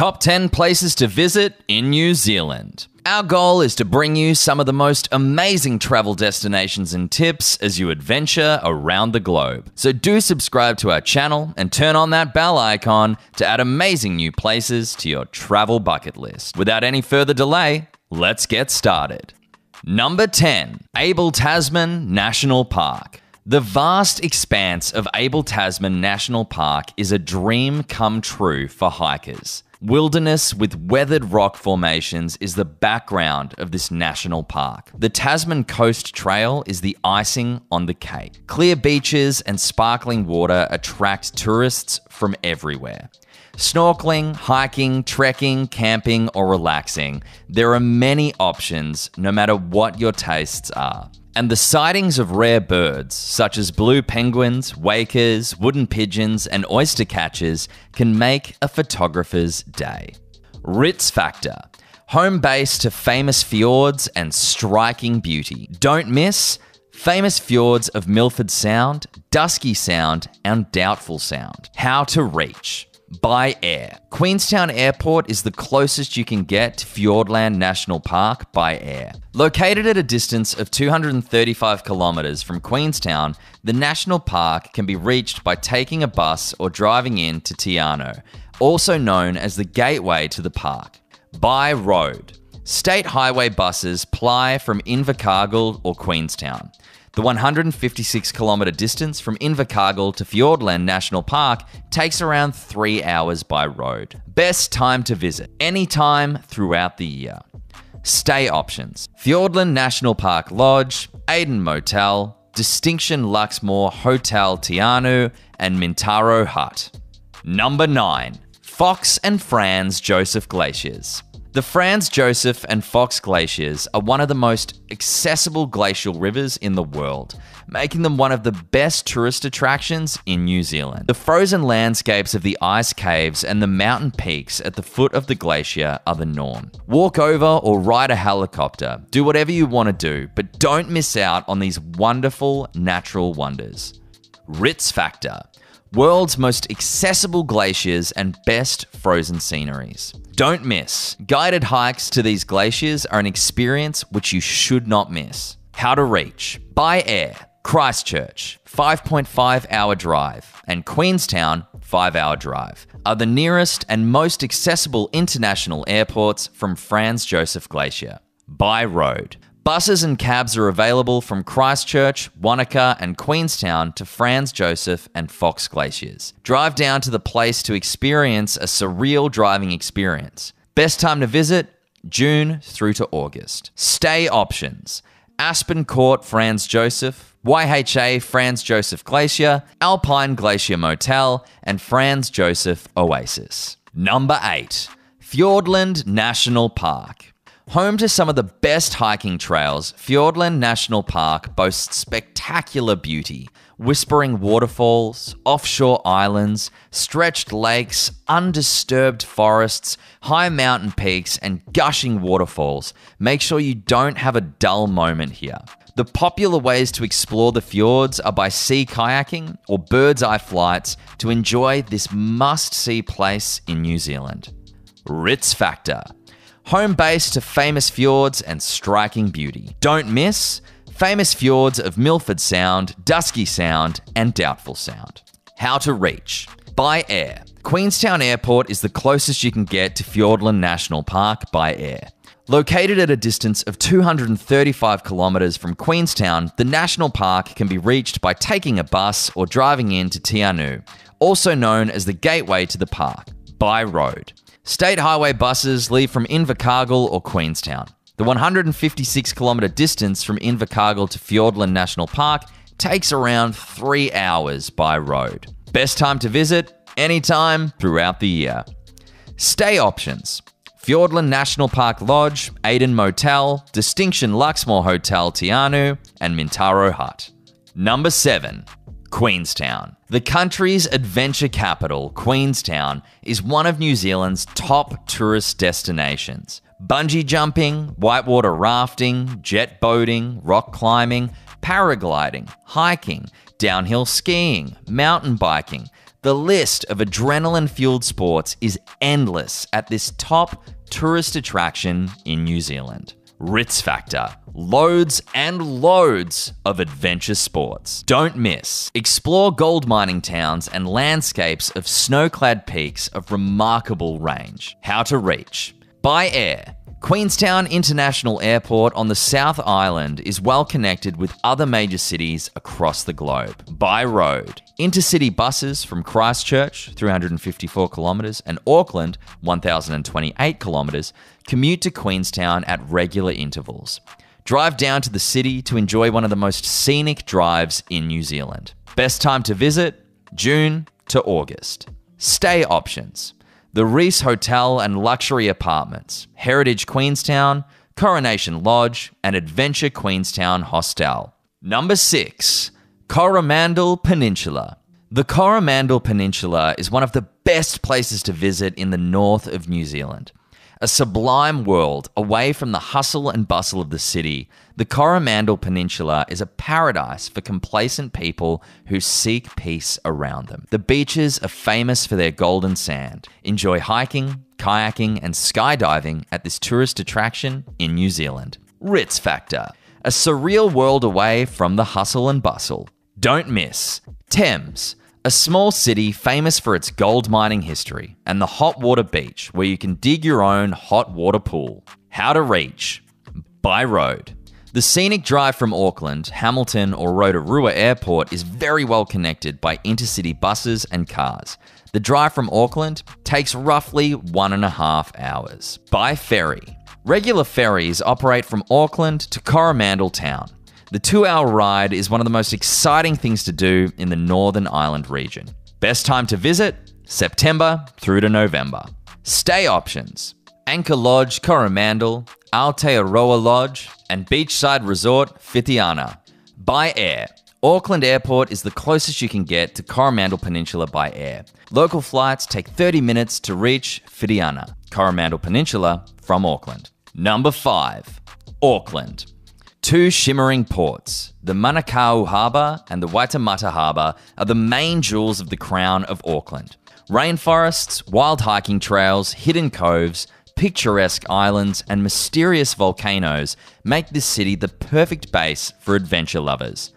Top 10 places to visit in New Zealand. Our goal is to bring you some of the most amazing travel destinations and tips as you adventure around the globe. So do subscribe to our channel and turn on that bell icon to add amazing new places to your travel bucket list. Without any further delay, let's get started. Number 10, Abel Tasman National Park. The vast expanse of Abel Tasman National Park is a dream come true for hikers. Wilderness with weathered rock formations is the background of this national park. The Tasman Coast Trail is the icing on the cake. Clear beaches and sparkling water attract tourists from everywhere. Snorkeling, hiking, trekking, camping, or relaxing, there are many options no matter what your tastes are. And the sightings of rare birds, such as blue penguins, wakers, wooden pigeons, and oyster catchers, can make a photographer's day. Ritz Factor. Home base to famous fjords and striking beauty. Don't miss famous fjords of Milford Sound, Dusky Sound, and Doubtful Sound. How to reach by air. Queenstown Airport is the closest you can get to Fiordland National Park by air. Located at a distance of 235 kilometres from Queenstown, the national park can be reached by taking a bus or driving in to Tiano, also known as the gateway to the park. By road, state highway buses ply from Invercargill or Queenstown. The 156 kilometre distance from Invercargill to Fiordland National Park takes around three hours by road. Best time to visit, any time throughout the year. Stay options Fiordland National Park Lodge, Aden Motel, Distinction Luxmore Hotel Tianu, and Mintaro Hut. Number 9 Fox and Franz Joseph Glaciers. The Franz Josef and Fox glaciers are one of the most accessible glacial rivers in the world, making them one of the best tourist attractions in New Zealand. The frozen landscapes of the ice caves and the mountain peaks at the foot of the glacier are the norm. Walk over or ride a helicopter, do whatever you want to do, but don't miss out on these wonderful natural wonders. Ritz Factor World's most accessible glaciers and best frozen sceneries. Don't miss. Guided hikes to these glaciers are an experience which you should not miss. How to reach. By air, Christchurch, 5.5 hour drive, and Queenstown, 5 hour drive, are the nearest and most accessible international airports from Franz Josef Glacier. By road, Buses and cabs are available from Christchurch, Wanaka, and Queenstown to Franz Josef and Fox Glaciers. Drive down to the place to experience a surreal driving experience. Best time to visit? June through to August. Stay options Aspen Court, Franz Josef, YHA Franz Josef Glacier, Alpine Glacier Motel, and Franz Josef Oasis. Number 8 Fiordland National Park. Home to some of the best hiking trails, Fiordland National Park boasts spectacular beauty whispering waterfalls, offshore islands, stretched lakes, undisturbed forests, high mountain peaks, and gushing waterfalls. Make sure you don't have a dull moment here. The popular ways to explore the fjords are by sea kayaking or bird's eye flights to enjoy this must see place in New Zealand. Ritz Factor home base to famous fjords and striking beauty. Don't miss famous fjords of Milford Sound, Dusky Sound, and Doubtful Sound. How to reach by air. Queenstown Airport is the closest you can get to Fiordland National Park by air. Located at a distance of 235 kilometres from Queenstown, the national park can be reached by taking a bus or driving in to Tianu, also known as the gateway to the park, by road. State highway buses leave from Invercargill or Queenstown. The 156 kilometre distance from Invercargill to Fiordland National Park takes around three hours by road. Best time to visit? Anytime throughout the year. Stay options Fiordland National Park Lodge, Aden Motel, Distinction Luxmore Hotel Tianu, and Mintaro Hut. Number 7. Queenstown. The country's adventure capital, Queenstown, is one of New Zealand's top tourist destinations. Bungee jumping, whitewater rafting, jet boating, rock climbing, paragliding, hiking, downhill skiing, mountain biking. The list of adrenaline fueled sports is endless at this top tourist attraction in New Zealand. Ritz Factor. Loads and loads of adventure sports. Don't miss. Explore gold mining towns and landscapes of snow clad peaks of remarkable range. How to reach. By air Queenstown International Airport on the South Island is well connected with other major cities across the globe by road. Intercity buses from Christchurch, 354 kilometres, and Auckland, 1,028 kilometres, commute to Queenstown at regular intervals. Drive down to the city to enjoy one of the most scenic drives in New Zealand. Best time to visit? June to August. Stay options the Reese Hotel and Luxury Apartments, Heritage Queenstown, Coronation Lodge, and Adventure Queenstown Hostel. Number 6. Coromandel Peninsula. The Coromandel Peninsula is one of the best places to visit in the north of New Zealand a sublime world away from the hustle and bustle of the city, the Coromandel Peninsula is a paradise for complacent people who seek peace around them. The beaches are famous for their golden sand. Enjoy hiking, kayaking, and skydiving at this tourist attraction in New Zealand. Ritz Factor, a surreal world away from the hustle and bustle. Don't miss Thames, a small city famous for its gold mining history and the hot water beach where you can dig your own hot water pool. How to reach? By road. The scenic drive from Auckland, Hamilton, or Rotorua Airport is very well connected by intercity buses and cars. The drive from Auckland takes roughly one and a half hours. By ferry. Regular ferries operate from Auckland to Coromandel Town. The two hour ride is one of the most exciting things to do in the Northern Ireland region. Best time to visit? September through to November. Stay options Anchor Lodge Coromandel, Aotearoa Lodge, and beachside resort Fitiana. By air, Auckland Airport is the closest you can get to Coromandel Peninsula by air. Local flights take 30 minutes to reach Fitiana, Coromandel Peninsula, from Auckland. Number 5. Auckland. Two shimmering ports, the Manukau Harbour and the Waitemata Harbour, are the main jewels of the crown of Auckland. Rainforests, wild hiking trails, hidden coves, picturesque islands, and mysterious volcanoes make this city the perfect base for adventure lovers.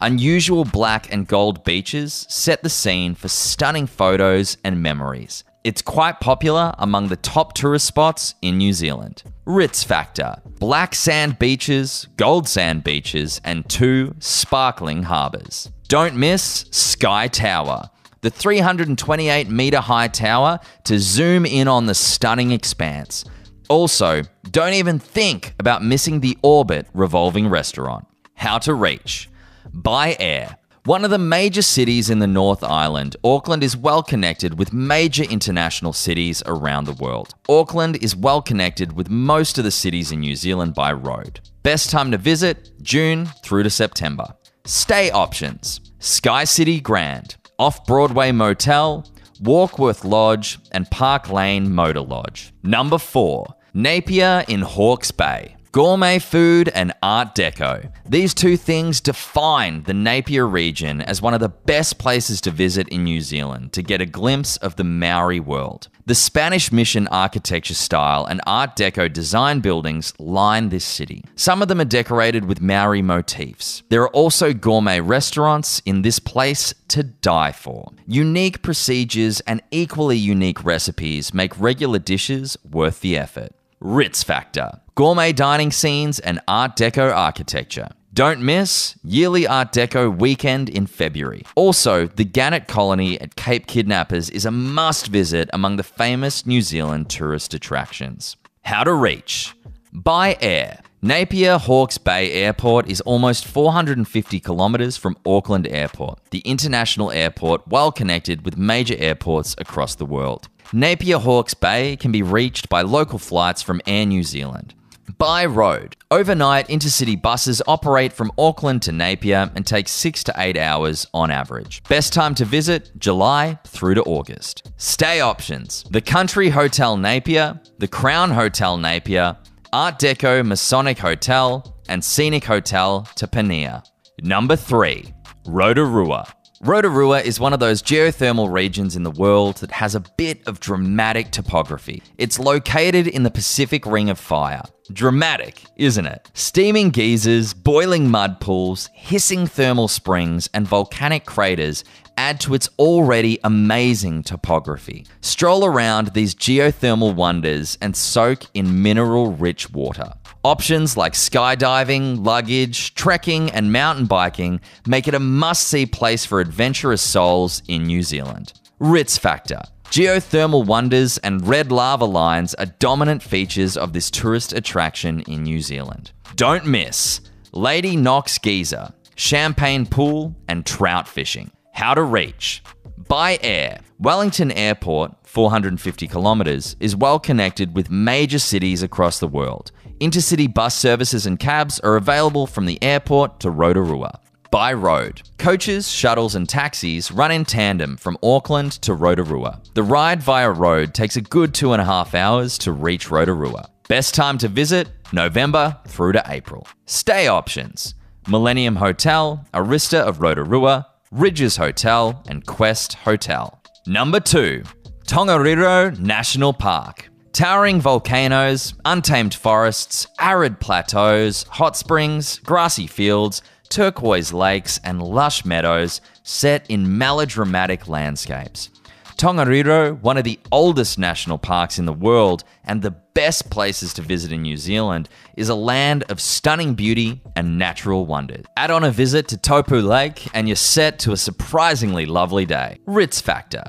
Unusual black and gold beaches set the scene for stunning photos and memories. It's quite popular among the top tourist spots in New Zealand. Ritz Factor, black sand beaches, gold sand beaches, and two sparkling harbours. Don't miss Sky Tower, the 328 metre high tower to zoom in on the stunning expanse. Also, don't even think about missing the Orbit revolving restaurant. How to reach by air. One of the major cities in the North Island, Auckland is well connected with major international cities around the world. Auckland is well connected with most of the cities in New Zealand by road. Best time to visit June through to September. Stay options Sky City Grand, Off Broadway Motel, Walkworth Lodge, and Park Lane Motor Lodge. Number 4 Napier in Hawke's Bay. Gourmet food and Art Deco. These two things define the Napier region as one of the best places to visit in New Zealand to get a glimpse of the Maori world. The Spanish Mission architecture style and Art Deco design buildings line this city. Some of them are decorated with Maori motifs. There are also gourmet restaurants in this place to die for. Unique procedures and equally unique recipes make regular dishes worth the effort. Ritz Factor, gourmet dining scenes, and Art Deco architecture. Don't miss yearly Art Deco weekend in February. Also, the Gannet Colony at Cape Kidnappers is a must visit among the famous New Zealand tourist attractions. How to reach? By air. Napier Hawke's Bay Airport is almost 450 kilometres from Auckland Airport, the international airport well connected with major airports across the world. Napier Hawke's Bay can be reached by local flights from Air New Zealand. By road, overnight intercity buses operate from Auckland to Napier and take six to eight hours on average. Best time to visit July through to August. Stay options the Country Hotel Napier, the Crown Hotel Napier, Art Deco Masonic Hotel, and Scenic Hotel Tapania. Number three, Rotorua. Rotorua is one of those geothermal regions in the world that has a bit of dramatic topography. It's located in the Pacific Ring of Fire, Dramatic, isn't it? Steaming geysers, boiling mud pools, hissing thermal springs, and volcanic craters add to its already amazing topography. Stroll around these geothermal wonders and soak in mineral rich water. Options like skydiving, luggage, trekking, and mountain biking make it a must see place for adventurous souls in New Zealand. Ritz Factor. Geothermal wonders and red lava lines are dominant features of this tourist attraction in New Zealand. Don't miss Lady Knox Geyser, Champagne Pool, and Trout Fishing. How to reach. By air, Wellington Airport, 450 kilometres, is well connected with major cities across the world. Intercity bus services and cabs are available from the airport to Rotorua by road. Coaches, shuttles, and taxis run in tandem from Auckland to Rotorua. The ride via road takes a good two and a half hours to reach Rotorua. Best time to visit November through to April. Stay options Millennium Hotel, Arista of Rotorua, Ridges Hotel, and Quest Hotel. Number 2 Tongariro National Park. Towering volcanoes, untamed forests, arid plateaus, hot springs, grassy fields, turquoise lakes, and lush meadows set in melodramatic landscapes. Tongariro, one of the oldest national parks in the world and the best places to visit in New Zealand, is a land of stunning beauty and natural wonders. Add on a visit to Topu Lake and you're set to a surprisingly lovely day. Ritz Factor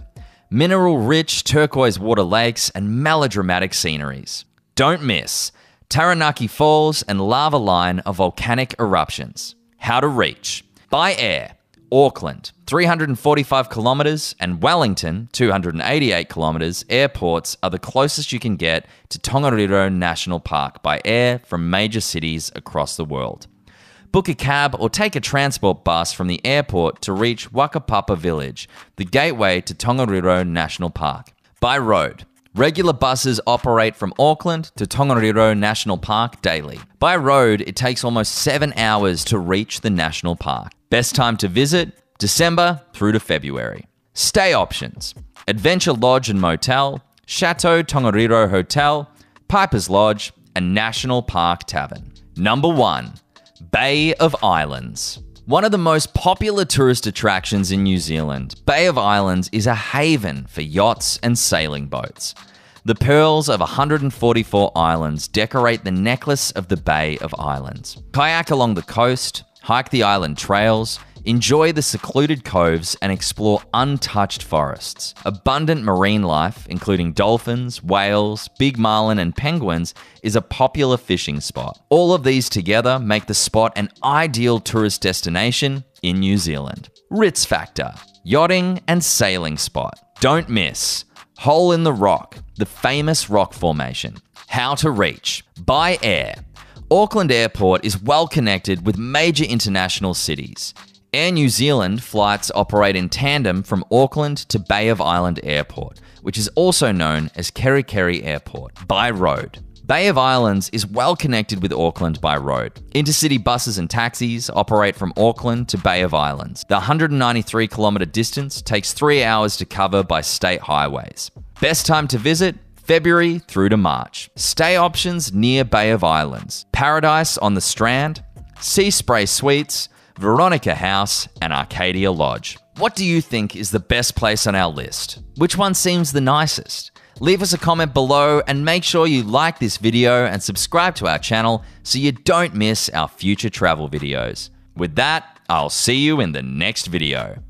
mineral rich turquoise water lakes and melodramatic sceneries. Don't miss Taranaki Falls and lava line of volcanic eruptions how to reach by air Auckland, 345 kilometres, and Wellington, 288 kilometres, airports are the closest you can get to Tongariro National Park by air from major cities across the world. Book a cab or take a transport bus from the airport to reach Wakapapa Village, the gateway to Tongariro National Park. By road, Regular buses operate from Auckland to Tongariro National Park daily. By road, it takes almost seven hours to reach the national park. Best time to visit December through to February. Stay options Adventure Lodge and Motel, Chateau Tongariro Hotel, Piper's Lodge, and National Park Tavern. Number one, Bay of Islands. One of the most popular tourist attractions in New Zealand, Bay of Islands is a haven for yachts and sailing boats. The pearls of 144 islands decorate the necklace of the Bay of Islands. Kayak along the coast, hike the island trails, Enjoy the secluded coves and explore untouched forests. Abundant marine life, including dolphins, whales, big marlin, and penguins, is a popular fishing spot. All of these together make the spot an ideal tourist destination in New Zealand. Ritz Factor, yachting and sailing spot. Don't miss Hole in the Rock, the famous rock formation. How to reach by air. Auckland Airport is well connected with major international cities. Air New Zealand flights operate in tandem from Auckland to Bay of Island Airport, which is also known as Kerikeri Airport, by road. Bay of Islands is well connected with Auckland by road. Intercity buses and taxis operate from Auckland to Bay of Islands. The 193 kilometre distance takes three hours to cover by state highways. Best time to visit? February through to March. Stay options near Bay of Islands, Paradise on the Strand, Sea Spray Suites, Veronica House, and Arcadia Lodge. What do you think is the best place on our list? Which one seems the nicest? Leave us a comment below and make sure you like this video and subscribe to our channel so you don't miss our future travel videos. With that, I'll see you in the next video.